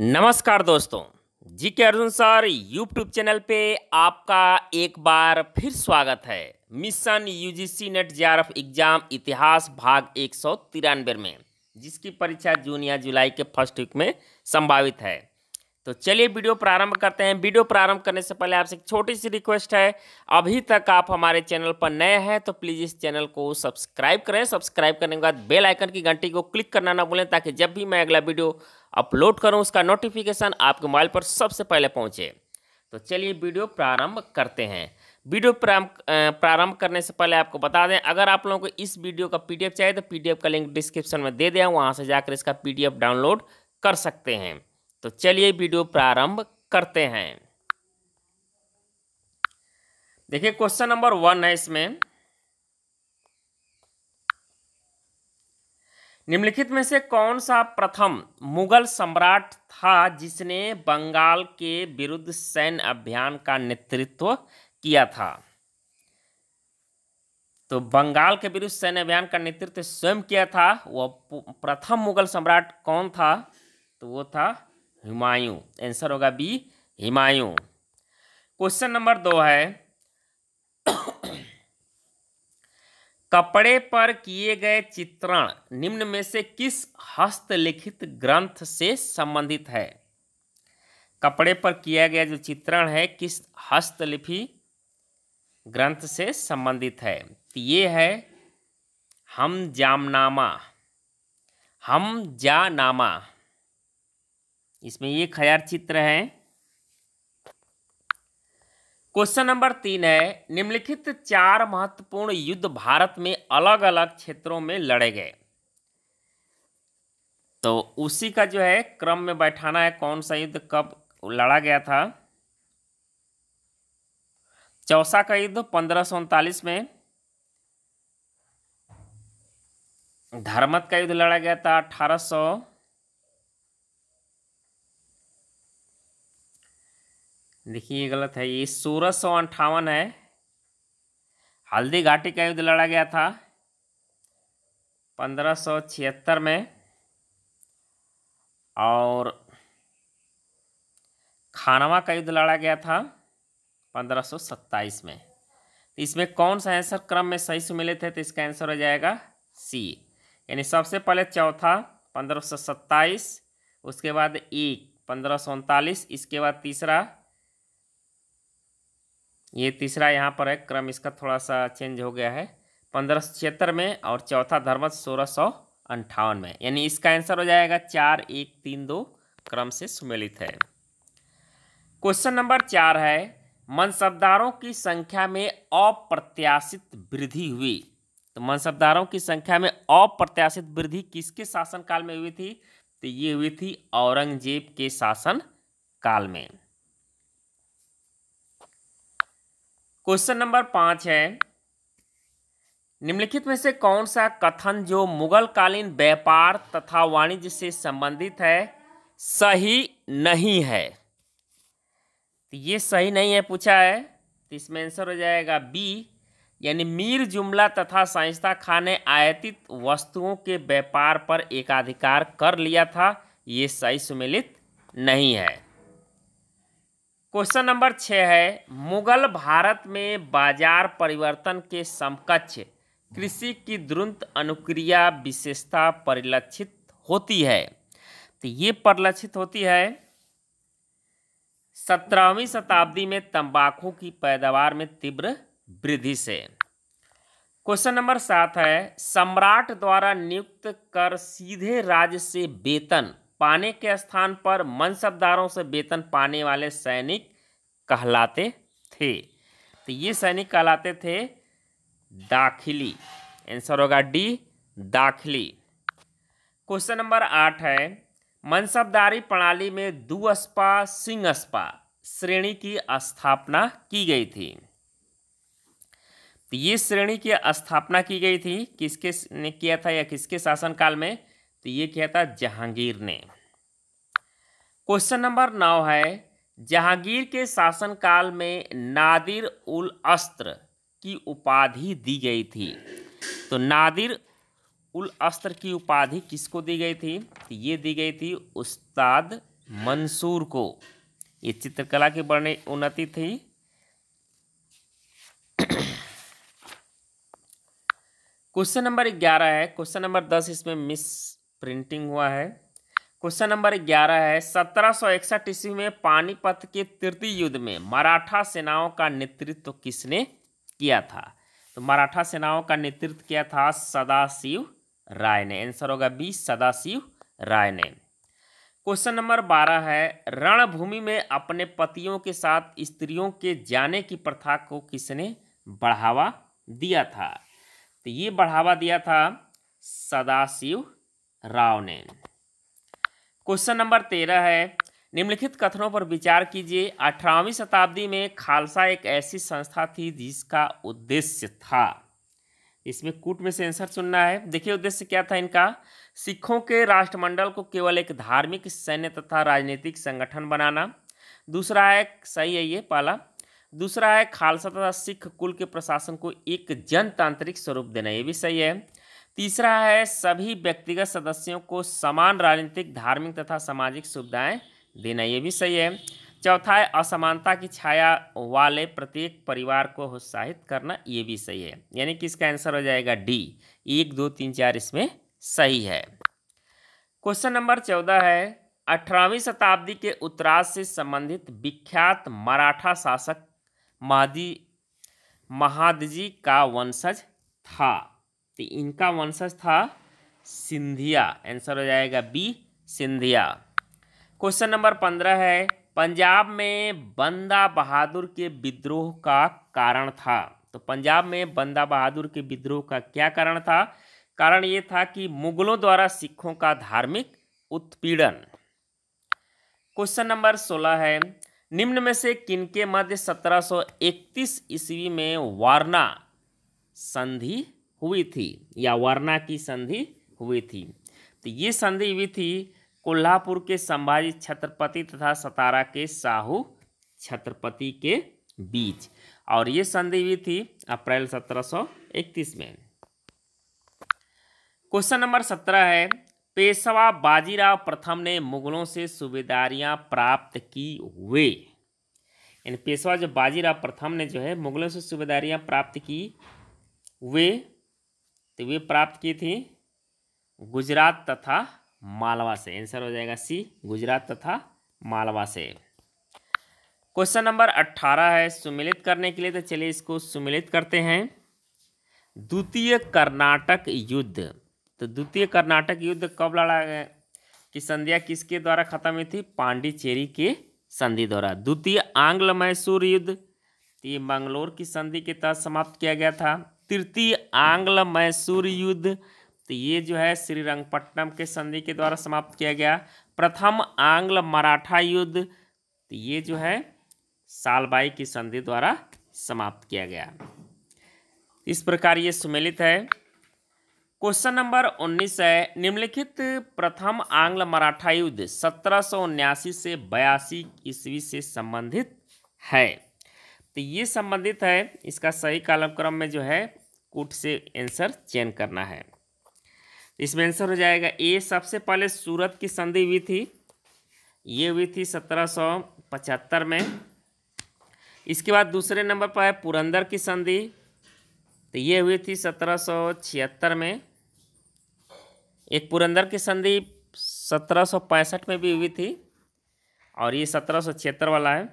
नमस्कार दोस्तों जी के अर्जुन सर यूट्यूब चैनल पे आपका एक बार फिर स्वागत है mission UGC NET JRF exam इतिहास भाग एक सौ तिरानवे में जिसकी परीक्षा जून या जुलाई के फर्स्ट वीक में संभावित है तो चलिए वीडियो प्रारंभ करते हैं वीडियो प्रारंभ करने से पहले आपसे एक छोटी सी रिक्वेस्ट है अभी तक आप हमारे चैनल पर नए हैं तो प्लीज़ इस चैनल को सब्सक्राइब करें सब्सक्राइब करने के बाद बेल आइकन की घंटी को क्लिक करना ना भूलें ताकि जब भी मैं अगला वीडियो अपलोड करूँ उसका नोटिफिकेशन आपके मोबाइल पर सबसे पहले पहुँचे तो चलिए वीडियो प्रारंभ करते हैं वीडियो प्रारंभ प्रारंभ करने से पहले आपको बता दें अगर आप लोगों को इस वीडियो का पीडीएफ चाहिए तो पीडीएफ का लिंक डिस्क्रिप्शन में दे दिया वहाँ से जाकर इसका पीडीएफ डाउनलोड कर सकते हैं तो चलिए वीडियो प्रारंभ करते हैं देखिए क्वेश्चन नंबर वन है इसमें निम्नलिखित में से कौन सा प्रथम मुगल सम्राट था जिसने बंगाल के विरुद्ध सैन्य अभियान का नेतृत्व किया था तो बंगाल के विरुद्ध सैन्य अभियान का नेतृत्व स्वयं किया था वह प्रथम मुगल सम्राट कौन था तो वो था हुमायूं आंसर होगा बी हिमायूं क्वेश्चन नंबर दो है कपड़े पर किए गए चित्रण निम्न में से किस हस्तलिखित ग्रंथ से संबंधित है कपड़े पर किया गया जो चित्रण है किस हस्तलिपि ग्रंथ से संबंधित है तो ये है हम जामनामा हम जानामा इसमें ये खयार चित्र है क्वेश्चन नंबर तीन है निम्नलिखित चार महत्वपूर्ण युद्ध भारत में अलग अलग क्षेत्रों में लड़े गए तो उसी का जो है क्रम में बैठाना है कौन सा युद्ध कब लड़ा गया था चौसा का युद्ध पंद्रह में धर्मत का युद्ध लड़ा गया था अठारह देखिए ये गलत है ये सोलह सौ अंठावन है हल्दी घाटी का युद्ध लड़ा गया था पंद्रह सौ छिहत्तर में और खानवा का युद्ध लड़ा गया था पंद्रह सौ सत्ताईस में तो इसमें कौन सा आंसर क्रम में सही से मिले थे तो इसका आंसर हो जाएगा सी यानी सबसे पहले चौथा पंद्रह सौ सत्ताईस उसके बाद एक पंद्रह सौ उनतालीस इसके बाद तीसरा ये तीसरा यहाँ पर है क्रम इसका थोड़ा सा चेंज हो गया है पंद्रह सौ छिहत्तर में और चौथा धर्म सोलह सौ अंठावन में यानी इसका आंसर हो जाएगा चार एक तीन दो क्रम से सुमेलित है क्वेश्चन नंबर चार है मनसबदारों की संख्या में अप्रत्याशित वृद्धि हुई तो मनसबदारों की संख्या में अप्रत्याशित वृद्धि किसके शासनकाल में हुई थी तो ये हुई थी औरंगजेब के शासन काल में क्वेश्चन नंबर पाँच है निम्नलिखित में से कौन सा कथन जो मुगल कालीन व्यापार तथा वाणिज्य से संबंधित है सही नहीं है तो ये सही नहीं है पूछा है तो इसमें आंसर हो जाएगा बी यानी मीर जुमला तथा साइंसता खान ने आयतित वस्तुओं के व्यापार पर एकाधिकार कर लिया था ये सही सुमिलित नहीं है क्वेश्चन नंबर छः है मुगल भारत में बाजार परिवर्तन के समकक्ष कृषि की द्रुत अनुक्रिया विशेषता परिलक्षित होती है तो ये परिलक्षित होती है सत्रहवीं शताब्दी में तंबाकू की पैदावार में तीव्र वृद्धि से क्वेश्चन नंबर सात है सम्राट द्वारा नियुक्त कर सीधे राज्य से वेतन पाने के स्थान पर मनसबदारों से वेतन पाने वाले सैनिक कहलाते थे तो ये सैनिक कहलाते थे दाखिली आंसर होगा डी दाखिली क्वेश्चन नंबर आठ है मनसबदारी प्रणाली में दुअस्पा सिंहस्पा श्रेणी की स्थापना की गई थी तो ये श्रेणी की स्थापना की गई थी किसके ने किया था या किसके शासनकाल में तो ये क्या था जहांगीर ने क्वेश्चन नंबर नौ है जहांगीर के शासनकाल में नादिर उल अस्त्र की उपाधि दी गई थी तो नादिर उल अस्त्र की उपाधि किसको दी गई थी तो ये दी गई थी उस्ताद मंसूर को ये चित्रकला की बड़ी उन्नति थी क्वेश्चन नंबर ग्यारह है क्वेश्चन नंबर दस इसमें मिस प्रिंटिंग हुआ है क्वेश्चन नंबर ग्यारह है सत्रह सौ इकसठ ईस्वी में पानीपत के तृतीय युद्ध में मराठा सेनाओं का नेतृत्व तो किसने किया था तो मराठा सेनाओं का नेतृत्व किया था सदाशिव राय ने आंसर होगा बी सदाशिव राय ने क्वेश्चन नंबर बारह है रणभूमि में अपने पतियों के साथ स्त्रियों के जाने की प्रथा को किसने बढ़ावा दिया था तो ये बढ़ावा दिया था सदाशिव राव ने क्वेश्चन नंबर तेरह है निम्नलिखित कथनों पर विचार कीजिए अठारहवीं शताब्दी में खालसा एक ऐसी संस्था थी जिसका उद्देश्य था इसमें कूट में से आंसर सुनना है देखिए उद्देश्य क्या था इनका सिखों के राष्ट्रमंडल को केवल एक धार्मिक सैन्य तथा राजनीतिक संगठन बनाना दूसरा है सही है ये पाला दूसरा है खालसा तथा सिख कुल के प्रशासन को एक जनतांत्रिक स्वरूप देना ये भी सही है तीसरा है सभी व्यक्तिगत सदस्यों को समान राजनीतिक धार्मिक तथा सामाजिक सुविधाएं देना ये भी सही है चौथा है असमानता की छाया वाले प्रत्येक परिवार को उत्साहित करना ये भी सही है यानी कि इसका आंसर हो जाएगा डी एक दो तीन चार इसमें सही है क्वेश्चन नंबर चौदह है अठारहवीं शताब्दी के उत्तराज से संबंधित विख्यात मराठा शासक महादी महादजी का वंशज था तो इनका वंशज था सिंधिया आंसर हो जाएगा बी सिंधिया क्वेश्चन नंबर पंद्रह है पंजाब में बंदा बहादुर के विद्रोह का कारण था तो पंजाब में बंदा बहादुर के विद्रोह का क्या कारण था कारण ये था कि मुगलों द्वारा सिखों का धार्मिक उत्पीड़न क्वेश्चन नंबर सोलह है निम्न में से किनके मध्य 1731 ईस्वी में वारना संधि हुई थी या वर्णा की संधि हुई थी तो ये संधि हुई थी कोल्हापुर के संभाजी छत्रपति तथा सतारा के साहू छत्रपति के बीच और ये संधि हुई थी अप्रैल 1731 में क्वेश्चन नंबर सत्रह है पेशवा बाजीराव प्रथम ने मुगलों से सूबेदारियां प्राप्त की हुए इन पेशवा जो बाजीराव प्रथम ने जो है मुगलों से सूबेदारियां प्राप्त की वे तो वे प्राप्त की थी गुजरात तथा मालवा से आंसर हो जाएगा सी गुजरात तथा मालवा से क्वेश्चन नंबर अट्ठारह है सुमिलित करने के लिए तो चलिए इसको सुमिलित करते हैं द्वितीय कर्नाटक युद्ध तो द्वितीय कर्नाटक युद्ध कब लड़ा गया कि संध्या किसके द्वारा खत्म हुई थी पांडिचेरी के संधि द्वारा द्वितीय आंग्ल मैसूर युद्ध तो ये मंगलोर की संधि के तहत समाप्त किया गया था तृतीय आंग्ल मैसूर युद्ध तो ये जो है श्रीरंगपट्टनम के संधि के द्वारा समाप्त किया गया प्रथम आंग्ल मराठा युद्ध तो ये जो है सालबाई की संधि द्वारा समाप्त किया गया इस प्रकार ये सुमेलित है क्वेश्चन नंबर उन्नीस है निम्नलिखित प्रथम आंग्ल मराठा युद्ध सत्रह से बयासी ईस्वी से संबंधित है तो ये संबंधित है इसका सही कालक्रम क्रम में जो है कुट से आंसर चेंज करना है इसमें आंसर हो जाएगा ए सबसे पहले सूरत की संधि हुई थी ये हुई थी सत्रह सौ पचहत्तर में इसके बाद दूसरे नंबर पर है पुरंदर की संधि तो ये हुई थी सत्रह सौ छिहत्तर में एक पुरंदर की संधि सत्रह सौ पैंसठ में भी हुई थी और ये सत्रह सौ छिहत्तर वाला है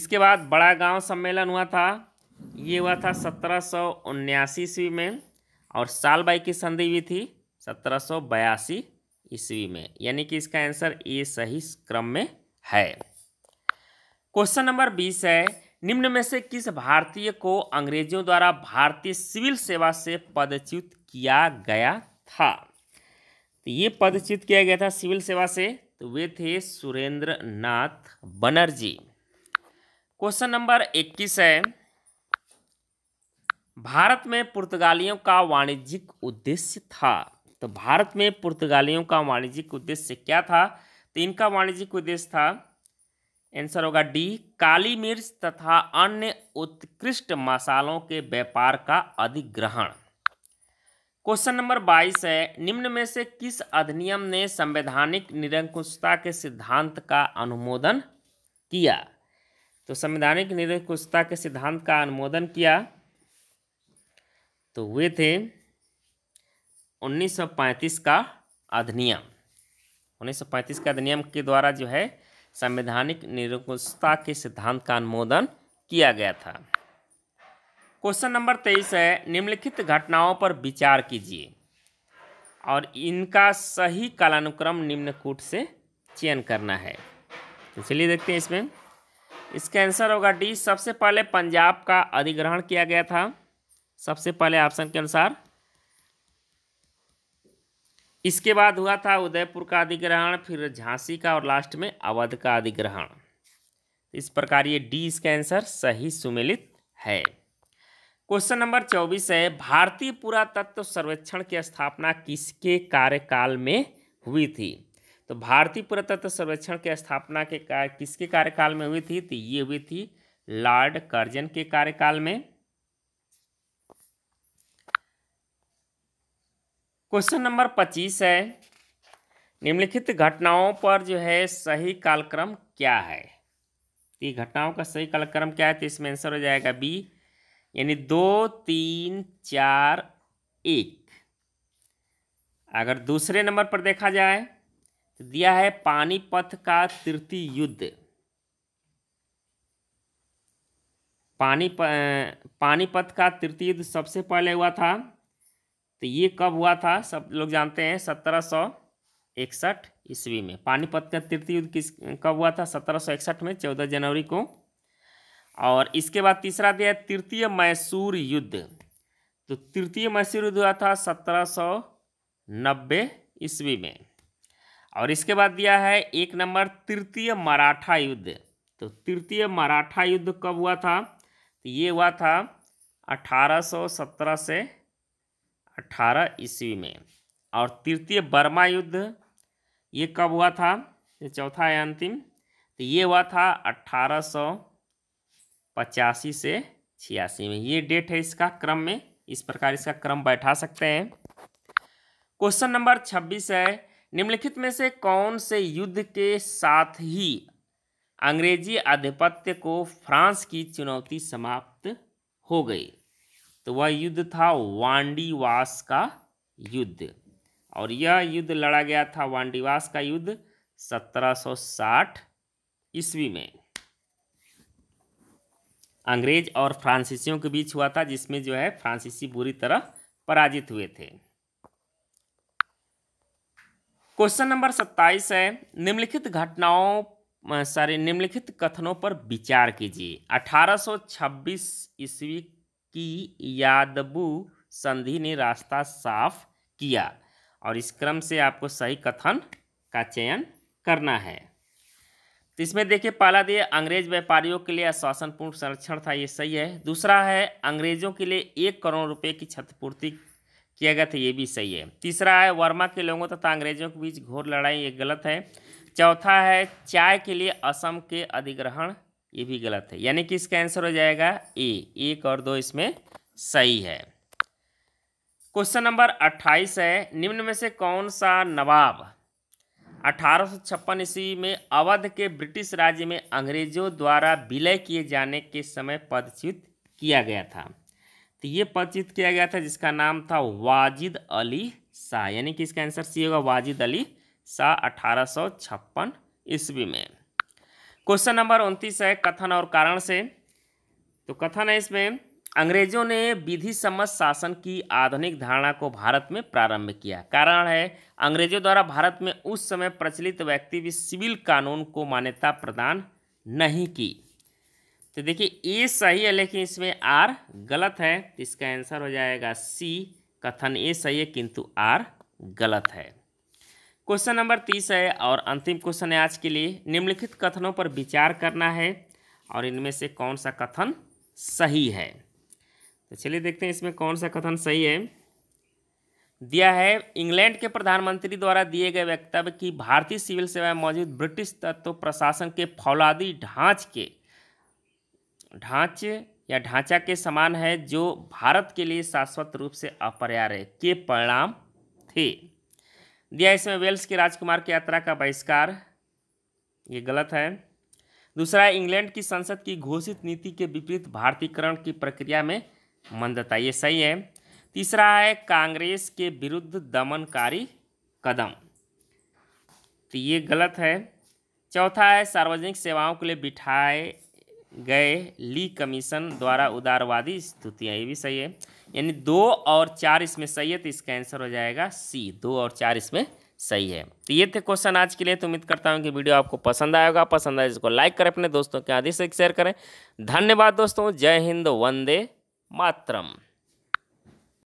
इसके बाद बड़ा गांव सम्मेलन हुआ था ये हुआ था सत्रह सौ उन्यासी ईस्वी में और साल बाई की संधि भी थी सत्रह सौ बयासी ईस्वी में यानी कि इसका आंसर ए सही क्रम में है क्वेश्चन नंबर बीस है निम्न में से किस भारतीय को अंग्रेजों द्वारा भारतीय सिविल सेवा से पदच्युत किया गया था तो ये पदच्युत किया गया था सिविल सेवा से तो वे थे सुरेंद्र नाथ बनर्जी क्वेश्चन नंबर इक्कीस है भारत में पुर्तगालियों का वाणिज्यिक उद्देश्य था तो भारत में पुर्तगालियों का वाणिज्यिक उद्देश्य क्या था तो इनका वाणिज्यिक उद्देश्य था आंसर होगा डी काली मिर्च तथा अन्य उत्कृष्ट मसालों के व्यापार का अधिग्रहण क्वेश्चन नंबर बाईस है निम्न में से किस अधिनियम ने संवैधानिक निरंकुशता के सिद्धांत का अनुमोदन किया तो संवैधानिक निरंकुशता के सिद्धांत का अनुमोदन किया तो हुए थे 1935 का अधिनियम 1935 का अधिनियम के द्वारा जो है संवैधानिक निरंकुशता के सिद्धांत का अनुमोदन किया गया था क्वेश्चन नंबर तेईस है निम्नलिखित घटनाओं पर विचार कीजिए और इनका सही कालानुक्रम निम्न कूट से चयन करना है तो चलिए देखते हैं इसमें इसका आंसर होगा डी सबसे पहले पंजाब का अधिग्रहण किया गया था सबसे पहले ऑप्शन के अनुसार इसके बाद हुआ था उदयपुर का अधिग्रहण फिर झांसी का और लास्ट में अवध का अधिग्रहण इस प्रकार ये डी इसका आंसर सही सुमेलित है क्वेश्चन नंबर चौबीस है भारतीय पुरातत्व सर्वेक्षण की स्थापना किसके कार्यकाल में हुई थी तो भारतीय पुरातत्व सर्वेक्षण की स्थापना के किसके कार्यकाल में हुई थी तो ये हुई थी लॉर्ड कर्जन के कार्यकाल में क्वेश्चन नंबर पच्चीस है निम्नलिखित घटनाओं पर जो है सही कालक्रम क्या है तो घटनाओं का सही कालक्रम क्या है तो इसमें आंसर हो जाएगा बी यानी दो तीन चार एक अगर दूसरे नंबर पर देखा जाए तो दिया है पानीपत का तृतीय युद्ध पानी पानीपत का तृतीय युद्ध सबसे पहले हुआ था तो ये कब हुआ था सब लोग जानते हैं सत्रह सौ इकसठ ईस्वी में पानीपत का तृतीय युद्ध किस कब हुआ था सत्रह सौ इकसठ में चौदह जनवरी को और इसके बाद तीसरा दिया तृतीय मैसूर युद्ध तो तृतीय मैसूर युद्ध हुआ था सत्रह सौ नब्बे ईस्वी में और इसके बाद दिया है एक नंबर तृतीय मराठा युद्ध तो तृतीय मराठा युद्ध कब हुआ था तो ये हुआ था अठारह सौ सत्रह से अट्ठारह ईस्वी में और तृतीय बर्मा युद्ध ये कब हुआ था ये चौथा है अंतिम तो ये हुआ था अट्ठारह सौ पचासी से छियासी में ये डेट है इसका क्रम में इस प्रकार इसका क्रम बैठा सकते हैं क्वेश्चन नंबर छब्बीस है निम्नलिखित में से कौन से युद्ध के साथ ही अंग्रेजी आधिपत्य को फ्रांस की चुनौती समाप्त हो गई तो वह युद्ध था वांडीवास का युद्ध और यह युद्ध लड़ा गया था वांडीवास का युद्ध 1760 ईस्वी में अंग्रेज और फ्रांसीसियों के बीच हुआ था जिसमें जो है फ्रांसीसी बुरी तरह पराजित हुए थे क्वेश्चन नंबर 27 है निम्नलिखित घटनाओं सारे निम्नलिखित कथनों पर विचार कीजिए 1826 ईस्वी की यादबू संधि ने रास्ता साफ किया और इस क्रम से आपको सही कथन का चयन करना है तो इसमें देखिए पहला दिए अंग्रेज व्यापारियों के लिए आश्वासनपूर्ण संरक्षण था ये सही है दूसरा है अंग्रेजों के लिए एक करोड़ रुपए की क्षतिपूर्ति किया गया था ये भी सही है तीसरा है वर्मा के लोगों तथा अंग्रेजों के बीच घोर लड़ाई ये गलत है चौथा है चाय के लिए असम के अधिग्रहण ये भी गलत है यानी कि इसका आंसर हो जाएगा ए एक और दो इसमें सही है क्वेश्चन नंबर अट्ठाईस है निम्न में से कौन सा नवाब अठारह ईस्वी में अवध के ब्रिटिश राज्य में अंग्रेजों द्वारा विलय किए जाने के समय पदच्युत किया गया था तो ये पदच्युत किया गया था जिसका नाम था वाजिद अली शाह यानी कि इसका आंसर सी होगा वाजिद अली शाह अठारह ईस्वी में क्वेश्चन नंबर उनतीस है कथन और कारण से तो कथन है इसमें अंग्रेजों ने विधि सम्मत शासन की आधुनिक धारणा को भारत में प्रारंभ किया कारण है अंग्रेजों द्वारा भारत में उस समय प्रचलित व्यक्ति भी सिविल कानून को मान्यता प्रदान नहीं की तो देखिए ए सही है लेकिन इसमें आर गलत है तो इसका आंसर हो जाएगा सी कथन ए सही है किंतु आर गलत है क्वेश्चन नंबर तीस है और अंतिम क्वेश्चन है आज के लिए निम्नलिखित कथनों पर विचार करना है और इनमें से कौन सा कथन सही है तो चलिए देखते हैं इसमें कौन सा कथन सही है दिया है इंग्लैंड के प्रधानमंत्री द्वारा दिए गए वक्तव्य की भारतीय सिविल सेवा में मौजूद ब्रिटिश तत्व प्रशासन के फौलादी ढांच के ढांचे या ढांचा के समान है जो भारत के लिए शाश्वत रूप से अपरिहार्य के परिणाम थे दिया इसमें वेल्स के राजकुमार की यात्रा का बहिष्कार ये गलत है दूसरा है इंग्लैंड की संसद की घोषित नीति के विपरीत भारतीकरण की प्रक्रिया में मंदता ये सही है तीसरा है कांग्रेस के विरुद्ध दमनकारी कदम तो ये गलत है चौथा है सार्वजनिक सेवाओं के लिए बिठाए गए ली कमीशन द्वारा उदारवादी स्तुतियाँ ये भी सही है यानी दो और चार इसमें सही है तो इसका आंसर हो जाएगा सी दो और चार इसमें सही है तो ये थे क्वेश्चन आज के लिए तो उम्मीद करता हूँ कि वीडियो आपको पसंद आएगा पसंद आए इसको लाइक करें अपने दोस्तों के आदि से शेयर करें धन्यवाद दोस्तों जय हिंद वंदे मातरम